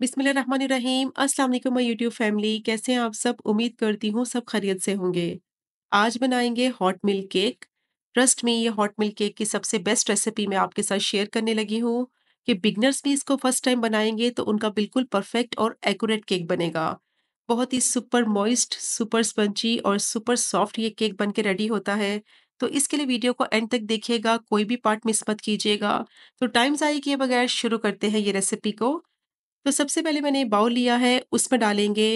बिस्मिल्लाहिर्रहमानिर्रहीम अस्सलाम वालेकुम माय यूट्यूब फैमिली कैसे हैं आप सब उम्मीद करती हूँ सब खरीद से होंगे आज बनाएंगे हॉट मिल्क केक ट्रस्ट में ये हॉट मिल्क केक की सबसे बेस्ट रेसिपी मैं आपके साथ शेयर करने लगी हूँ कि बिगनर्स भी इसको फर्स्ट टाइम बनाएंगे तो उनका बिल्कुल परफेक्ट और एकूरेट केक बनेगा बहुत ही सुपर मॉइस्ट सुपर स्पंची और सुपर सॉफ्ट ये केक बन के रेडी होता है तो इसके लिए वीडियो को एंड तक देखिएगा कोई भी पार्ट मिस मत कीजिएगा तो टाइम ज़ाय किए बगैर शुरू करते हैं ये रेसिपी को तो सबसे पहले मैंने बाउल लिया है उसमें डालेंगे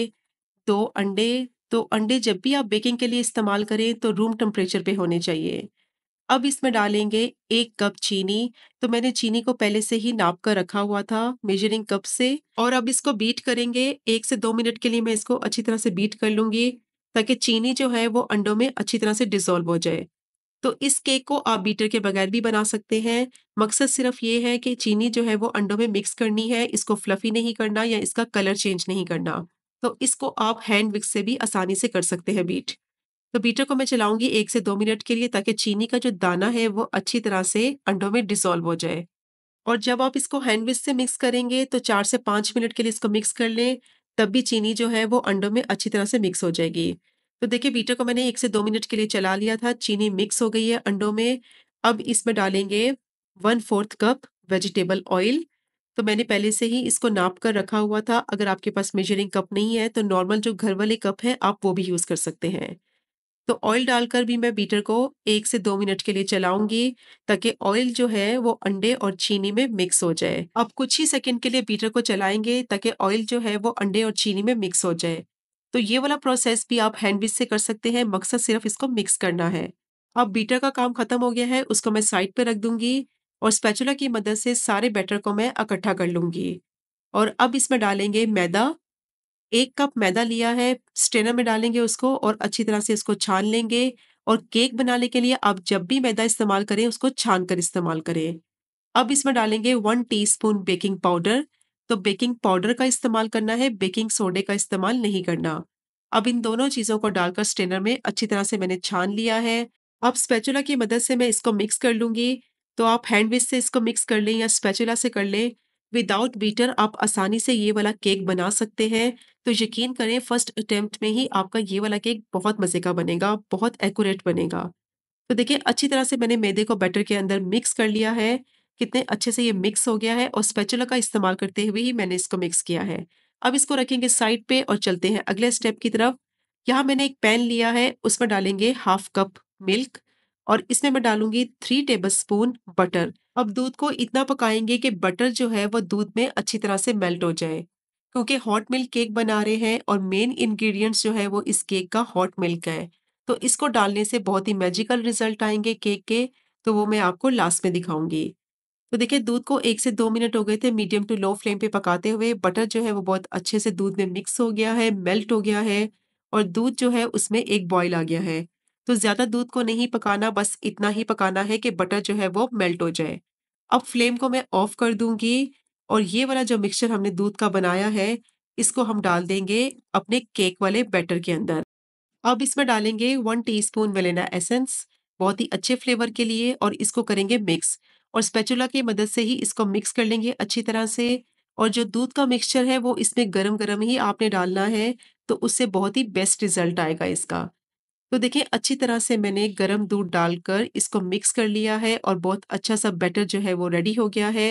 दो अंडे तो अंडे जब भी आप बेकिंग के लिए इस्तेमाल करें तो रूम टेम्परेचर पे होने चाहिए अब इसमें डालेंगे एक कप चीनी तो मैंने चीनी को पहले से ही नाप कर रखा हुआ था मेजरिंग कप से और अब इसको बीट करेंगे एक से दो मिनट के लिए मैं इसको अच्छी तरह से बीट कर लूँगी ताकि चीनी जो है वो अंडों में अच्छी तरह से डिजोल्व हो जाए तो इस केक को आप बीटर के बगैर भी बना सकते हैं मकसद सिर्फ ये है कि चीनी जो है वो अंडों में मिक्स करनी है इसको फ्लफी नहीं करना या इसका कलर चेंज नहीं करना तो इसको आप हैंड विक्स से भी आसानी से कर सकते हैं बीट तो बीटर को मैं चलाऊंगी एक से दो मिनट के लिए ताकि चीनी का जो दाना है वो अच्छी तरह से अंडों में डिसॉल्व हो जाए और जब आप इसको हैंड विक्स से मिक्स करेंगे तो चार से पाँच मिनट के लिए इसको मिक्स कर लें तब भी चीनी जो है वो अंडों में अच्छी तरह से मिक्स हो जाएगी तो देखिए बीटर को मैंने एक से दो मिनट के लिए चला लिया था चीनी मिक्स हो गई है अंडों में अब इसमें डालेंगे one fourth cup vegetable oil तो मैंने पहले से ही इसको नाप कर रखा हुआ था अगर आपके पास मेजरिंग कप नहीं है तो नॉर्मल जो घर वाले कप है आप वो भी यूज़ कर सकते हैं तो ऑयल डालकर भी मैं बीटर को एक से दो मिनट के लिए चलाऊंगी ताकि ऑयल जो है वो अंडे और चीनी में मिक्स हो जाए अब कुछ ही सेकंड के लिए बीटर को चलाएंगे ताकि ऑयल जो है वो अंडे और चीनी में मिक्स हो जाए तो ये वाला प्रोसेस भी आप हैंड से कर सकते हैं मकसद सिर्फ इसको मिक्स करना है अब बीटर का काम खत्म हो गया है उसको मैं साइड पर रख दूंगी और स्पैचुला की मदद से सारे बैटर को मैं इकट्ठा कर लूंगी और अब इसमें डालेंगे मैदा एक कप मैदा लिया है स्ट्रेनर में डालेंगे उसको और अच्छी तरह से इसको छान लेंगे और केक बनाने के लिए आप जब भी मैदा इस्तेमाल करें उसको छान कर इस्तेमाल करें अब इसमें डालेंगे वन टीस्पून बेकिंग पाउडर तो बेकिंग पाउडर का इस्तेमाल करना है बेकिंग सोडे का इस्तेमाल नहीं करना अब इन दोनों चीज़ों को डालकर स्ट्रेनर में अच्छी तरह से मैंने छान लिया है अब स्पैचुला की मदद से मैं इसको मिक्स कर लूँगी तो आप हैंड से इसको मिक्स कर लें या स्पेचुला से कर लें विदाउट बीटर आप आसानी से ये वाला केक बना सकते हैं तो यकीन करें फर्स्ट अटेम्प्ट में ही आपका ये वाला केक बहुत मज़े का बनेगा बहुत एक्यूरेट बनेगा तो देखिए अच्छी तरह से मैंने मैदे को बैटर के अंदर मिक्स कर लिया है कितने अच्छे से ये मिक्स हो गया है और स्पेचुला का इस्तेमाल करते हुए ही मैंने इसको मिक्स किया है अब इसको रखेंगे साइड पे और चलते हैं अगले स्टेप की तरफ यहाँ मैंने एक पैन लिया है उसमें डालेंगे हाफ कप मिल्क और इसमें मैं डालूंगी थ्री टेबल स्पून बटर अब दूध को इतना पकाएंगे कि बटर जो है वो दूध में अच्छी तरह से मेल्ट हो जाए क्योंकि हॉट मिल्क केक बना रहे हैं और मेन इंग्रेडिएंट्स जो है वो इस केक का हॉट मिल्क है तो इसको डालने से बहुत ही मैजिकल रिजल्ट आएंगे केक के तो वो मैं आपको लास्ट में दिखाऊंगी तो देखिए दूध को एक से दो मिनट हो गए थे मीडियम टू लो फ्लेम पे पकाते हुए बटर जो है वो बहुत अच्छे से दूध में मिक्स हो गया है मेल्ट हो गया है और दूध जो है उसमें एक बॉयल आ गया है तो ज़्यादा दूध को नहीं पकाना बस इतना ही पकाना है कि बटर जो है वो मेल्ट हो जाए अब फ्लेम को मैं ऑफ कर दूंगी और ये वाला जो मिक्सचर हमने दूध का बनाया है इसको हम डाल देंगे अपने केक वाले बैटर के अंदर अब इसमें डालेंगे वन टीस्पून वेलेना एसेंस बहुत ही अच्छे फ्लेवर के लिए और इसको करेंगे मिक्स और स्पेचुला की मदद से ही इसको मिक्स कर लेंगे अच्छी तरह से और जो दूध का मिक्सचर है वो इसमें गरम गरम ही आपने डालना है तो उससे बहुत ही बेस्ट रिजल्ट आएगा इसका तो देखें अच्छी तरह से मैंने गरम दूध डालकर इसको मिक्स कर लिया है और बहुत अच्छा सा बैटर जो है वो रेडी हो गया है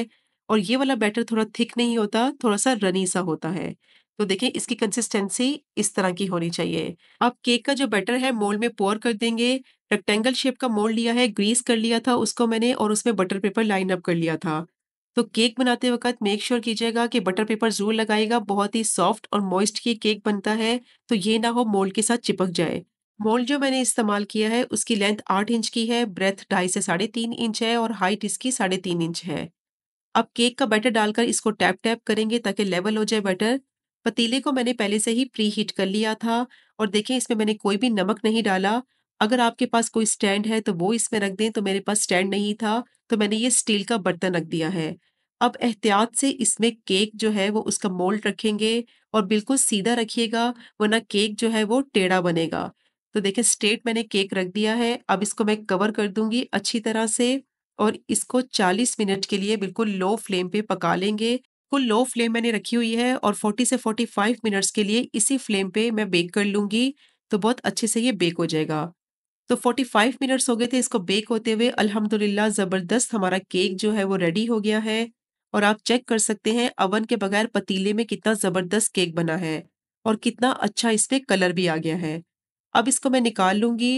और ये वाला बैटर थोड़ा थिक नहीं होता थोड़ा सा रनी सा होता है तो देखिए इसकी कंसिस्टेंसी इस तरह की होनी चाहिए आप केक का जो बैटर है मोल्ड में पोर कर देंगे रेक्टेंगल शेप का मोल्ड लिया है ग्रीस कर लिया था उसको मैंने और उसमें बटर पेपर लाइन अप कर लिया था तो केक बनाते वक्त मेक श्योर कीजिएगा कि बटर पेपर जरूर लगाएगा बहुत ही सॉफ्ट और मॉइस्ट की केक बनता है तो ये ना हो मोल्ड के साथ चिपक जाए मोल्ड जो मैंने इस्तेमाल किया है उसकी लेंथ आठ इंच की है ब्रेथ ढाई से साढ़े तीन इंच है और हाइट इसकी साढ़े तीन इंच है अब केक का बैटर डालकर इसको टैप टैप करेंगे ताकि लेवल हो जाए बैटर पतीले को मैंने पहले से ही प्री हीट कर लिया था और देखें इसमें मैंने कोई भी नमक नहीं डाला अगर आपके पास कोई स्टैंड है तो वो इसमें रख दें तो मेरे पास स्टैंड नहीं था तो मैंने ये स्टील का बर्तन रख दिया है अब एहतियात से इसमें केक जो है वो उसका मोल्ड रखेंगे और बिल्कुल सीधा रखिएगा वरना केक जो है वो टेढ़ा बनेगा तो देखें स्ट्रेट मैंने केक रख दिया है अब इसको मैं कवर कर दूंगी अच्छी तरह से और इसको 40 मिनट के लिए बिल्कुल लो फ्लेम पे पका लेंगे बिल्कुल लो फ्लेम मैंने रखी हुई है और 40 से 45 मिनट्स के लिए इसी फ्लेम पे मैं बेक कर लूँगी तो बहुत अच्छे से ये बेक हो जाएगा तो 45 मिनट्स हो गए थे इसको बेक होते हुए अल्हम्दुलिल्लाह ज़बरदस्त हमारा केक जो है वो रेडी हो गया है और आप चेक कर सकते हैं अवन के बगैर पतीले में कितना ज़बरदस्त केक बना है और कितना अच्छा इस पर कलर भी आ गया है अब इसको मैं निकाल लूँगी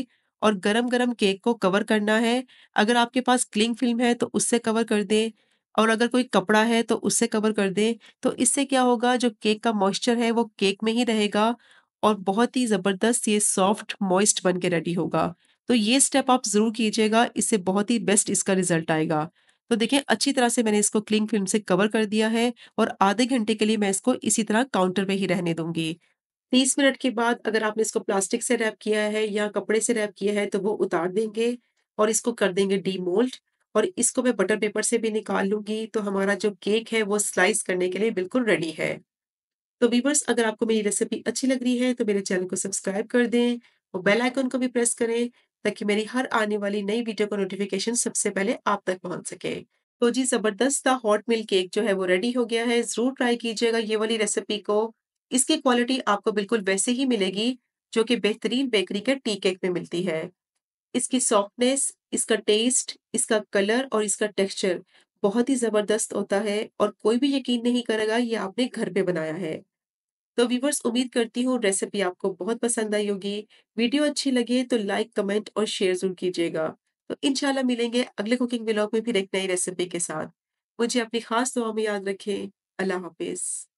और गरम गरम केक को कवर करना है अगर आपके पास क्लिंग फिल्म है तो उससे कवर कर दें और अगर कोई कपड़ा है तो उससे कवर कर दें तो इससे क्या होगा जो केक का मॉइस्चर है वो केक में ही रहेगा और बहुत ही ज़बरदस्त ये सॉफ्ट मॉइस्ट बन के रेडी होगा तो ये स्टेप आप ज़रूर कीजिएगा इससे बहुत ही बेस्ट इसका रिजल्ट आएगा तो देखें अच्छी तरह से मैंने इसको क्लिंग फिल्म से कवर कर दिया है और आधे घंटे के लिए मैं इसको इसी तरह काउंटर में ही रहने दूंगी तीस मिनट के बाद अगर आपने इसको प्लास्टिक से रैप किया है या कपड़े से रैप किया है तो वो उतार देंगे और इसको कर देंगे डीमोल्ड और इसको मैं बटर पेपर से भी निकाल लूँगी तो हमारा जो केक है वो स्लाइस करने के लिए बिल्कुल रेडी है तो वीवर्स अगर आपको मेरी रेसिपी अच्छी लग रही है तो मेरे चैनल को सब्सक्राइब कर दें और बेल आइकन को भी प्रेस करें ताकि मेरी हर आने वाली नई वीडियो का नोटिफिकेशन सबसे पहले आप तक पहुंच सके तो जी जबरदस्त था हॉट मिल्क केक जो है वो रेडी हो गया है जरूर ट्राई कीजिएगा ये वाली रेसिपी को इसकी क्वालिटी आपको बिल्कुल वैसे ही मिलेगी जो कि बेहतरीन बेकरी के टी केक में मिलती है इसकी सॉफ्टनेस इसका टेस्ट इसका कलर और इसका टेक्सचर बहुत ही ज़बरदस्त होता है और कोई भी यकीन नहीं करेगा ये आपने घर पे बनाया है तो व्यूवर्स उम्मीद करती हूँ रेसिपी आपको बहुत पसंद आई होगी वीडियो अच्छी लगे तो लाइक कमेंट और शेयर जरूर कीजिएगा तो इनशाला मिलेंगे अगले कुकिंग ब्लॉग में फिर एक नई रेसिपी के साथ मुझे अपनी खास दुआ में याद रखें अल्लाह हाफिज़